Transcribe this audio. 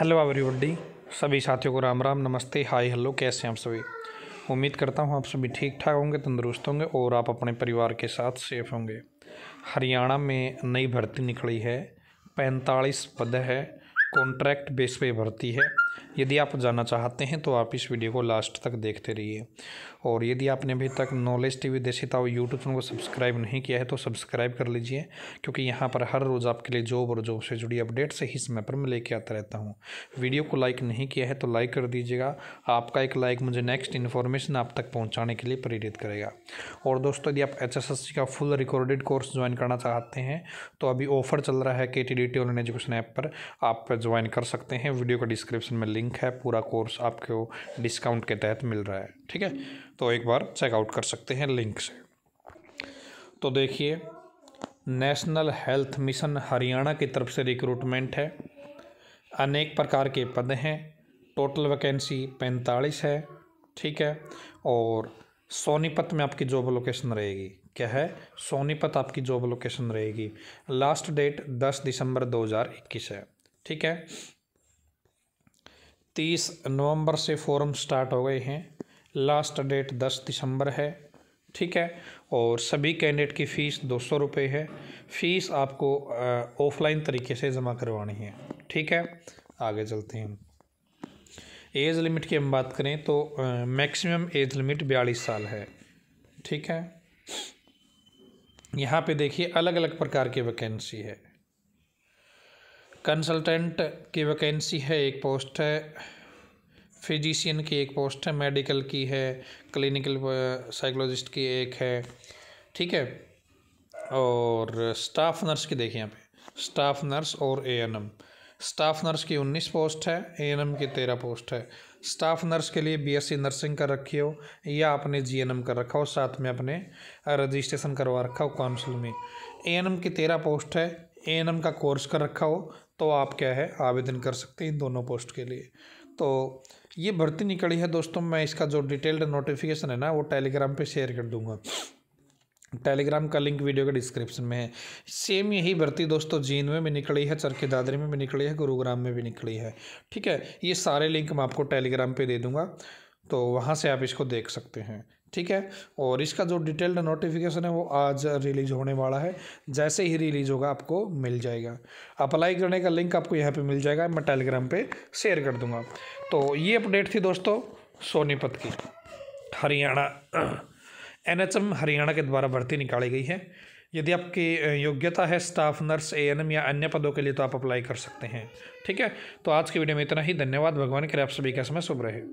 hello everybody सभी साथियों को राम राम नमस्ते हाय हेलो कैसे हैं आप सभी उम्मीद करता हूं आप सभी ठीक ठाक होंगे तंदुरुस्त होंगे और आप अपने परिवार के साथ सेफ होंगे हरियाणा में नई भर्ती निकली है पैंतालीस पद है कॉन्ट्रैक्ट बेस पे भर्ती है यदि आप जानना चाहते हैं तो आप इस वीडियो को लास्ट तक देखते रहिए और यदि आपने अभी तक नॉलेज टीवी देसी ताओ यूट्यूब चैनल को सब्सक्राइब नहीं किया है तो सब्सक्राइब कर लीजिए क्योंकि यहाँ पर हर रोज़ आपके लिए जॉब और जॉब से जुड़ी अपडेट से ही समय पर मैं लेके आता रहता हूँ वीडियो को लाइक नहीं किया है तो लाइक कर दीजिएगा आपका एक लाइक मुझे नेक्स्ट इन्फॉर्मेशन आप तक पहुँचाने के लिए प्रेरित करेगा और दोस्तों यदि आप एच का फुल रिकॉर्डेड कोर्स ज्वाइन करना चाहते हैं तो अभी ऑफर चल रहा है के टी ऑनलाइन एजुकेशन ऐप पर आप ज्वाइन कर सकते हैं वीडियो का डिस्क्रिप्शन में लिंक है पूरा कोर्स आपको डिस्काउंट के तहत मिल रहा है ठीक है तो एक बार चेकआउट कर सकते हैं लिंक से तो देखिए नेशनल हेल्थ मिशन हरियाणा की तरफ से रिक्रूटमेंट है अनेक प्रकार के पद हैं टोटल वैकेंसी पैंतालीस है ठीक है और सोनीपत में आपकी जॉब लोकेशन रहेगी क्या है सोनीपत आपकी जॉब लोकेशन रहेगी लास्ट डेट दस दिसंबर दो हजार इक्कीस है ठीक है तीस नवंबर से फॉर्म स्टार्ट हो गए हैं लास्ट डेट दस दिसंबर है ठीक है और सभी कैंडिडेट की फ़ीस दो सौ रुपये है फ़ीस आपको ऑफलाइन तरीके से जमा करवानी है ठीक है आगे चलते हैं एज लिमिट की हम बात करें तो मैक्सिमम एज लिमिट बयालीस साल है ठीक है यहाँ पे देखिए अलग अलग प्रकार की वैकेंसी है कंसल्टेंट की वैकेंसी है एक पोस्ट है फिजिशियन की एक पोस्ट है मेडिकल की है क्लिनिकल साइकोलॉजिस्ट uh, की एक है ठीक है और स्टाफ नर्स की देखिए यहाँ पे स्टाफ नर्स और A N M staff nurse की उन्नीस पोस्ट है ए एन एम की तेरह पोस्ट है स्टाफ नर्स के लिए बीएससी नर्सिंग कर रखी हो या एन जीएनएम कर रखा हो साथ में अपने रजिस्ट्रेशन uh, करवा रखा हो काउंसिल में ए एन एम की तेरह पोस्ट है ए एन एम का कोर्स कर रखा हो तो आप क्या है आवेदन कर सकते हैं इन दोनों पोस्ट के लिए तो ये भर्ती निकली है दोस्तों मैं इसका जो डिटेल्ड नोटिफिकेशन है ना वो टेलीग्राम पे शेयर कर दूंगा टेलीग्राम का लिंक वीडियो के डिस्क्रिप्शन में है सेम यही भर्ती दोस्तों जींद में भी निकली है चरखी दादरी में भी निकली है गुरुग्राम में भी निकली है ठीक है ये सारे लिंक मैं आपको टेलीग्राम पर दे दूँगा तो वहाँ से आप इसको देख सकते हैं ठीक है और इसका जो डिटेल्ड नोटिफिकेशन है वो आज रिलीज़ होने वाला है जैसे ही रिलीज़ होगा आपको मिल जाएगा अप्लाई करने का लिंक आपको यहाँ पे मिल जाएगा मैं टेलीग्राम पे शेयर कर दूँगा तो ये अपडेट थी दोस्तों सोनीपत की हरियाणा एनएचएम हरियाणा के द्वारा भर्ती निकाली गई है यदि आपकी योग्यता है स्टाफ नर्स ए या अन्य पदों के लिए तो आप अप्लाई कर सकते हैं ठीक है तो आज की वीडियो में इतना ही धन्यवाद भगवान के आप सभी का समय शुभ रहे